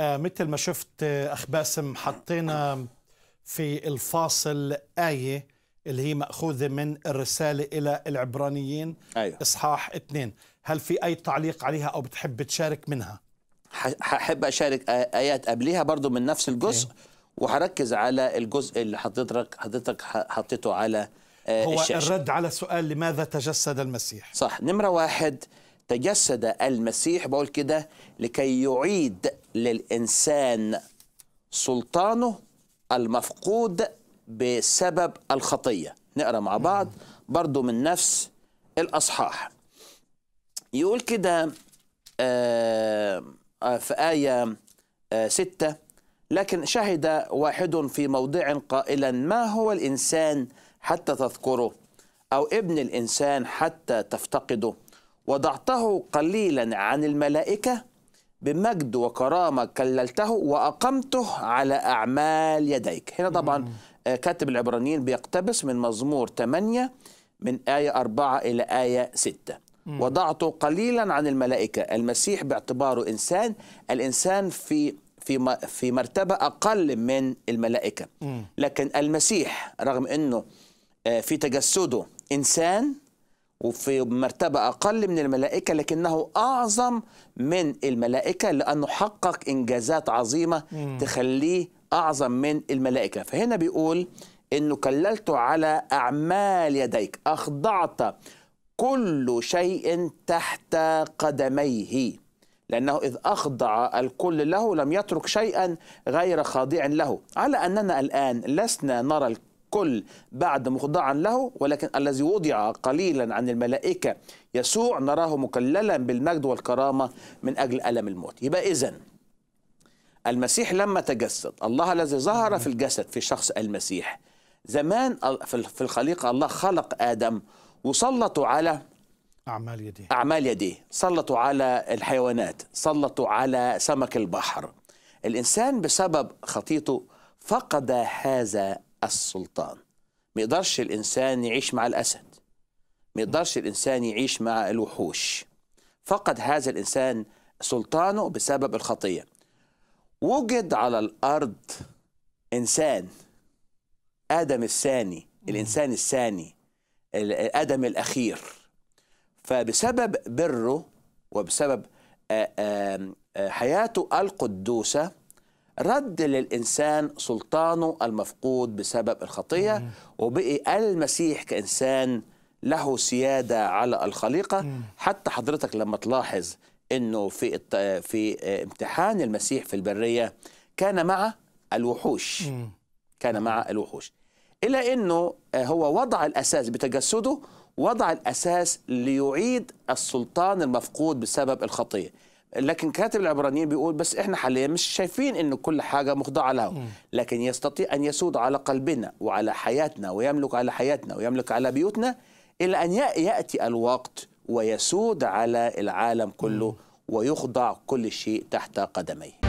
آه، مثل ما شفت آه، أخ باسم حطينا في الفاصل آية اللي هي مأخوذة من الرسالة إلى العبرانيين أيوه. إصحاح اثنين هل في أي تعليق عليها أو بتحب تشارك منها؟ ححب أشارك آيات قبلها برضو من نفس الجزء أيوه. وهركز على الجزء اللي حضرتك حضرتك حطيته على هو الشاشة. الرد على سؤال لماذا تجسد المسيح صح نمرة واحد تجسد المسيح بقول كده لكي يعيد للإنسان سلطانه المفقود بسبب الخطية نقرأ مع بعض برضو من نفس الأصحاح يقول كده آه، في آية آه، ستة لكن شهد واحد في موضع قائلا ما هو الإنسان حتى تذكره أو ابن الإنسان حتى تفتقده وضعته قليلا عن الملائكة بمجد وكرامة كللته وأقمته على أعمال يديك هنا طبعا آه، كاتب العبرانيين بيقتبس من مزمور 8 من آية 4 إلى آية 6 وضعته قليلا عن الملائكة المسيح باعتباره إنسان الإنسان في في في مرتبة أقل من الملائكة لكن المسيح رغم أنه آه، في تجسده إنسان وفي مرتبة أقل من الملائكة لكنه أعظم من الملائكة لأنه حقق إنجازات عظيمة تخليه أعظم من الملائكة فهنا بيقول أنه كللت على أعمال يديك أخضعت كل شيء تحت قدميه لأنه إذ أخضع الكل له لم يترك شيئا غير خاضع له على أننا الآن لسنا نرى الكل بعد مخضعا له ولكن الذي وضع قليلا عن الملائكة يسوع نراه مكللا بالمجد والكرامة من أجل ألم الموت يبقى إذن المسيح لما تجسد الله الذي ظهر في الجسد في شخص المسيح زمان في الخليقة الله خلق آدم وسلطوا على أعمال يديه أعمال يديه سلطوا على الحيوانات سلطوا على سمك البحر الإنسان بسبب خطيته فقد هذا السلطان ما يقدرش الإنسان يعيش مع الأسد ما يقدرش الإنسان يعيش مع الوحوش فقد هذا الإنسان سلطانه بسبب الخطية وجد على الأرض إنسان آدم الثاني الإنسان الثاني آدم الأخير فبسبب بره وبسبب حياته القدوسة رد للإنسان سلطانه المفقود بسبب الخطية وبقي المسيح كإنسان له سيادة على الخليقة حتى حضرتك لما تلاحظ أنه في, في امتحان المسيح في البرية كان مع الوحوش كان مع الوحوش إلى أنه آه، هو وضع الأساس بتجسده وضع الأساس ليعيد السلطان المفقود بسبب الخطية لكن كاتب العبرانيين بيقول بس احنا حاليا مش شايفين ان كل حاجه مخضعه له لكن يستطيع ان يسود على قلبنا وعلى حياتنا ويملك على حياتنا ويملك على بيوتنا الى ان ياتي الوقت ويسود على العالم كله ويخضع كل شيء تحت قدميه